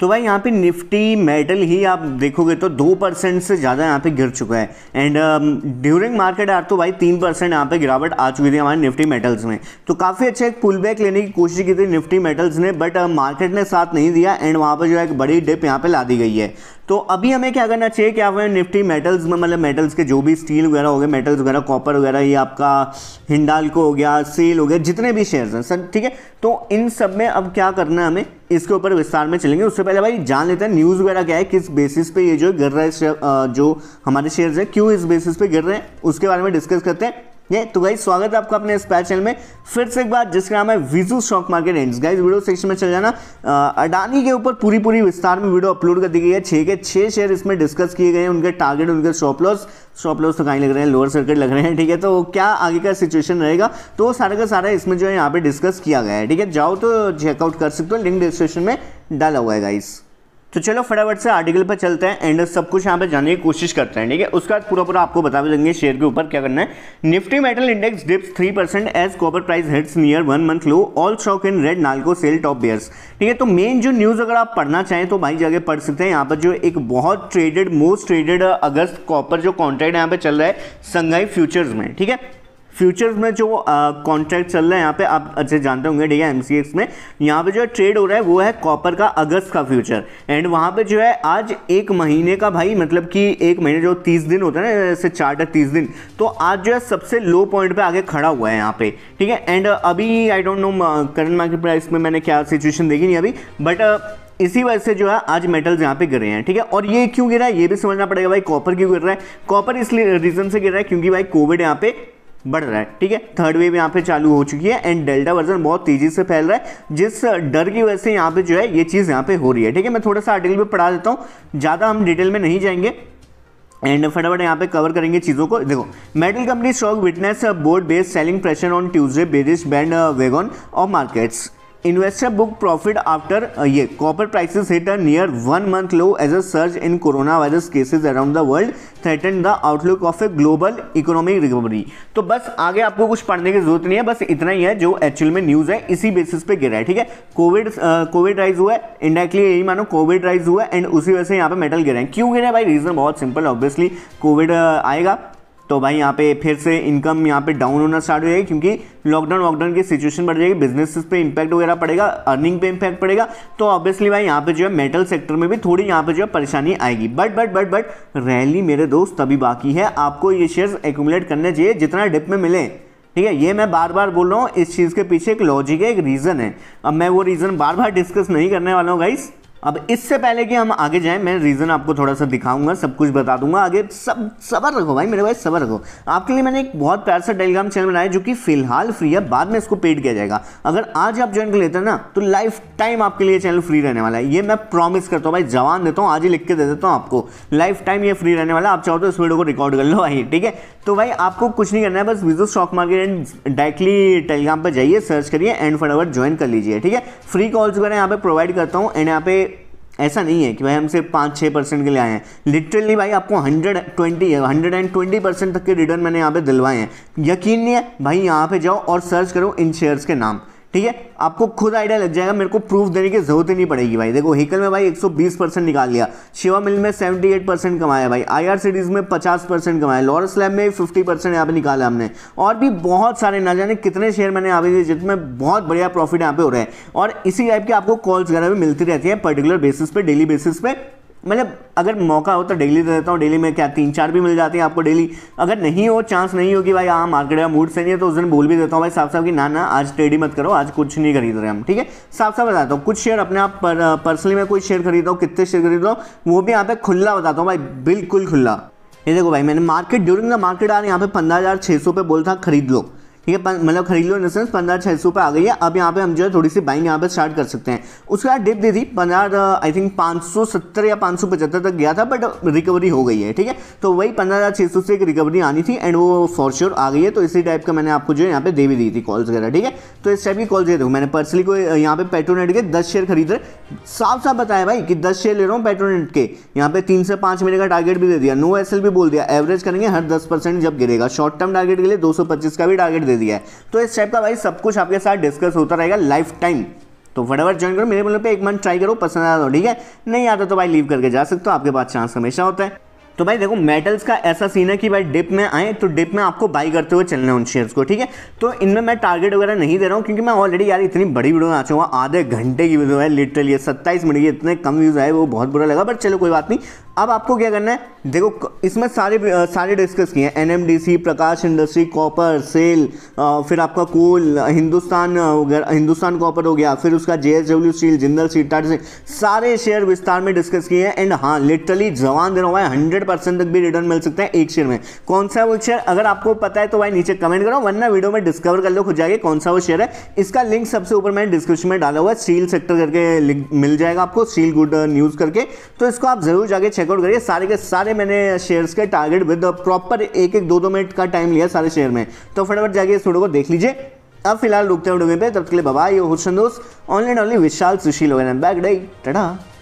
तो भाई यहाँ पे निफ्टी मेटल ही आप देखोगे तो दो परसेंट से ज़्यादा यहाँ पे गिर चुका है एंड ड्यूरिंग मार्केट आर तो भाई तीन परसेंट यहाँ पे गिरावट आ चुकी थी हमारे निफ्टी मेटल्स में तो काफ़ी अच्छा एक पुल बैक लेने की कोशिश की थी निफ्टी मेटल्स ने बट मार्केट uh, ने साथ नहीं दिया एंड वहाँ पर जो है एक बड़ी डिप यहाँ पर ला दी गई है तो अभी हमें क्या करना चाहिए कि आप निफ्टी मेटल्स में मतलब मेटल्स के जो भी स्टील वगैरह हो गए मेटल्स वगैरह कॉपर वगैरह ये आपका हिंडालको हो गया सेल हो गया जितने भी शेयर्स हैं सर ठीक है तो इन सब में अब क्या करना है हमें इसके ऊपर विस्तार में चलेंगे उससे पहले भाई जान लेते हैं न्यूज़ वगैरह क्या है किस बेसिस पे ये जो गिर रहा है जो हमारे शेयर्स हैं क्यों इस बेसिस पे गिर रहे हैं उसके बारे में डिस्कस करते हैं ये तो गाइज स्वागत है आपका अपने स्पैर चैनल में फिर से एक बार जिसका नाम है Viju stock market and guys video section में चल जाना अडानी के ऊपर पूरी पूरी विस्तार में वीडियो अपलोड कर दी गई है छः के छः शेयर इसमें डिस्कस किए गए हैं उनके टारगेट उनके शॉप लॉस शॉप लॉस तो कहीं लग रहे हैं लोअर सर्किट लग रहे हैं ठीक है तो क्या आगे का सिचुएशन रहेगा तो सारा का सारा इसमें जो है यहाँ पे डिस्कस किया गया है ठीक है जाओ तो चेकआउट कर सकते हो लिंक डिस्क्रिप्शन में डाला हुआ है गाइज़ तो चलो फटाफट से आर्टिकल पर चलते हैं एंड सब कुछ यहाँ पे जानने की कोशिश करते हैं ठीक है उसके बाद पूरा पूरा आपको बता भी देंगे शेयर के ऊपर क्या करना है Nifty metal index dips three percent as copper price hits near one month low all stock in red NALCO SAIL top bears ठीक है तो मेन जो न्यूज़ अगर आप पढ़ना चाहें तो भाई जाके पढ़ सकते हैं यहाँ पर जो एक बहुत traded most traded August copper जो कॉन्ट्रैक्ट यहाँ पे चल रहा है संघाई फ्यूचर्स में ठीक है फ्यूचर में जो कॉन्ट्रैक्ट चल रहा है यहाँ पे आप अच्छे जानते होंगे ठीक है एम में यहाँ पे जो है ट्रेड हो रहा है वो है कॉपर का अगस्त का फ्यूचर एंड वहाँ पे जो है आज एक महीने का भाई मतलब कि एक महीने जो तीस दिन होता है ना जैसे चार तीस दिन तो आज जो है सबसे लो पॉइंट पे आगे खड़ा हुआ है यहाँ पे ठीक है एंड अभी I don't know current market price में मैंने क्या सिचुएशन देखी नहीं अभी बट इसी वजह से जो है आज मेटल्स यहाँ पे गिरे हैं ठीक है और ये क्यों गिरा है ये भी समझना पड़ेगा भाई कॉपर क्यों गिर रहा है कॉपर इसलिए रीज़न से गिर रहा है क्योंकि भाई कोविड यहाँ पे बढ़ रहा है ठीक है थर्ड वेव यहाँ पे चालू हो चुकी है एंड डेल्टा वर्जन बहुत तेजी से फैल रहा है जिस डर की वजह से यहाँ पे जो है ये चीज़ यहाँ पे हो रही है ठीक है मैं थोड़ा सा आर्टिकल भी पढ़ा देता हूँ ज़्यादा हम डिटेल में नहीं जाएंगे एंड फटाफट यहाँ पे कवर करेंगे चीज़ों को देखो metal company stock witness broad based selling pressure on Tuesday bears band wagon और markets investor book profit after ये copper prices hit a near one month low as a surge in coronavirus cases around the world threaten the outlook of a global economic recovery तो बस आगे आपको कुछ पढ़ने की जरूरत नहीं है बस इतना ही है जो एक्चुअल में न्यूज़ है इसी बेसिस पे गिरा है ठीक है कोविड कोविड राइज हुआ है इंडायरेक्टली यही मानो कोविड राइज हुआ है एंड उसी वजह से यहाँ पे मेटल गिरे हैं क्यों गिरे भाई रीज़न बहुत सिंपल ऑब्वियसली कोविड आएगा तो भाई यहाँ पे फिर से इनकम यहाँ पे डाउन होना स्टार्ट हो जाएगी क्योंकि लॉकडाउन वॉकडाउन की सिचुएशन बढ़ जाएगी बिजनेस पे इंपैक्ट वगैरह पड़ेगा अर्निंग पे इम्पैक्ट पड़ेगा तो ऑब्वियसली भाई यहाँ पे जो है मेटल सेक्टर में भी थोड़ी यहाँ पे जो है परेशानी आएगी but but but but rally मेरे दोस्त तभी बाकी है आपको ये शेयर्स एक्यूमुलेट करने चाहिए जितना डिप में मिले ठीक है ये मैं बार बार बोल रहा हूँ इस चीज़ के पीछे एक लॉजिक है एक रीज़न है अब मैं वो रीज़न बार बार डिस्कस नहीं करने वाला हूँ गाइस अब इससे पहले कि हम आगे जाएं मैं रीज़न आपको थोड़ा सा दिखाऊंगा सब कुछ बता दूंगा आगे सब सबर रखो भाई मेरे भाई सबर रखो आपके लिए मैंने एक बहुत प्यार सा टेलीग्राम चैनल बनाया जो कि फिलहाल फ्री है बाद में इसको पेड किया जाएगा अगर आज आप ज्वाइन कर लेते हैं ना तो लाइफ टाइम आपके लिए चैनल फ्री रहने वाला है ये मैं प्रॉमिस करता हूँ भाई जवान देता हूँ आज ही लिख के दे देता हूँ आपको लाइफ टाइम ये फ्री रहने वाला आप चाहो तो इस वीडियो को रिकॉर्ड कर लो भाई ठीक है तो भाई आपको कुछ नहीं करना है बस Vijo stock market and directly Telegram पर जाइए सर्च करिए एंड फटाफट ज्वाइन कर लीजिए ठीक है फ्री कॉल्स वगैरह यहाँ पे प्रोवाइड करता हूँ एंड यहाँ पे ऐसा नहीं है कि भाई हम सिर्फ पाँच छः परसेंट के लिए आए हैं लिटरली भाई आपको hundred twenty hundred and twenty percent तक के रिटर्न मैंने यहाँ पे दिलवाए हैं यकीन नहीं है भाई यहाँ पे जाओ और सर्च करो इन शेयर्स के नाम ठीक है आपको खुद आइडिया लग जाएगा मेरे को प्रूफ देने की जरूरत ही नहीं पड़ेगी भाई देखो हिकल में भाई 120 परसेंट निकाल लिया शिवा मिल में 78 परसेंट कमाया भाई आईआर सीरीज में 50 परसेंट कमाया लॉरस लैब में 50 परसेंट यहाँ पे निकाला हमने और भी बहुत सारे ना जाने कितने शेयर मैंने यहाँ पे दिए जिसमें बहुत बढ़िया प्रॉफिट यहाँ पे हो रहा है और इसी टाइप के आपको कॉल्स वगैरह भी मिलती रहती है पर्टिकुलर बेसिस पे डेली बेसिस पे मतलब अगर मौका हो तो डेली दे देता हूँ डेली में क्या तीन चार भी मिल जाती हैं आपको डेली अगर नहीं हो चांस नहीं हो कि भाई हाँ मार्केट का मूड सही नहीं है तो उस दिन बोल भी देता हूँ भाई साफ साफ कि ना ना आज ट्रेडी मत करो आज कुछ नहीं खरीद रहे हम ठीक है साफ साफ बताता हूँ कुछ शेयर अपने आप पर, पर्सनली मैं कोई शेयर खरीदता हूँ कितने शेयर खरीदता हूँ वो भी यहाँ पे खुला बताता हूँ भाई बिल्कुल खुला ये देखो भाई मैंने मार्केट ड्यूरिंग द मार्केट है यहाँ पे पंद्रह हज़ार छः सौ पे बोल था खरीद लो ठीक है मतलब खरीद लो इन पंद्रह छः सौ पर आ गई है अब यहाँ पे हम जो है थोड़ी सी बाइंग यहाँ पे स्टार्ट कर सकते हैं उसके बाद डिप दी थी पंद्रह आई थिंक पाँच सौ सत्तर या पाँच सौ पचहत्तर तक गया था बट रिकवरी हो गई है ठीक है तो वही पंद्रह हज़ार छः सौ से एक रिकवरी आनी थी एंड वो फॉर श्योर आ गई है तो इसी टाइप का मैंने आपको जो है यहाँ पे दे भी दी थी कॉल्स वगैरह ठीक है तो इस टाइप की कॉल दे दो मैंने पर्सनली को यहाँ पे पेट्रोनेट के दस शेयर खरीद रहे साफ साफ बताया भाई कि दस शेयर ले रहा हूँ पेट्रोनेट के यहाँ पे तीन से पाँच महीने का टारगेट भी दे दिया नो एस भी बोल दिया एवरेज करेंगे हर दस परसेंट जब गिरेगा शॉर्ट टर्म टारगेट के लिए दो सौ पच्चीस का भी टारगेट दे दिया है तो इस टाइप का भाई सब कुछ आपके साथ डिस्कस होता रहेगा लाइफ टाइम तो फटाफट ज्वाइन करो मेरे बोलने पे एक मंथ ट्राई करो पसंद आता तो ठीक है नहीं आता तो भाई लीव करके जा सकते हो आपके पास चांस हमेशा होता है तो भाई देखो मेटल्स का ऐसा सीन है कि भाई डिप में आए तो डिप में आपको बाई करते हुए चलना है उन शेयर्स को ठीक है तो इनमें मैं टारगेट वगैरह नहीं दे रहा हूँ क्योंकि मैं ऑलरेडी यार इतनी बड़ी वीडियो आ चुका हूँ आधे घंटे की वीडियो है लिटरली सत्ताईस मिनट की इतने कम व्यूज़ आए वो बहुत बुरा लगा बट चलो कोई बात नहीं अब आपको क्या करना है देखो इसमें सारे सारे डिस्कस किए हैं NMDC Prakash industry copper SAIL फिर आपका कोल हिंदुस्तान हिंदुस्तान कॉपर हो गया फिर उसका J steel Jindal steel Tata से सारे शेयर विस्तार में डिस्कस किए हैं एंड हाँ लिटरली जवान रहा हुआ है हंड्रेड परसेंट तक भी रिटर्न मिल सकता है एक शेयर में कौन सा वो शेयर अगर आपको पता है तो भाई नीचे कमेंट करो वरना वीडियो में डिस्कवर कर लो खुद जाएगी कौन सा वो शेयर है इसका लिंक सबसे ऊपर मैंने डिस्क्रिप्शन में डाला हुआ है स्टील सेक्टर करके मिल जाएगा आपको स्टील गुड न्यूज़ करके तो इसको आप जरूर जाके चेक चेकआउट करिए सारे के सारे मैंने शेयर्स के टारगेट विद प्रॉपर एक एक दो दो मिनट का टाइम लिया सारे शेयर में तो फटाफट जाके इस वीडियो को देख लीजिए अब फिलहाल रुकते हैं वीडियो पे तब तक के लिए बाबा ये होशन दोस्त ऑनलाइन ऑनली विशाल सुशील वगैरह बैक डे टटा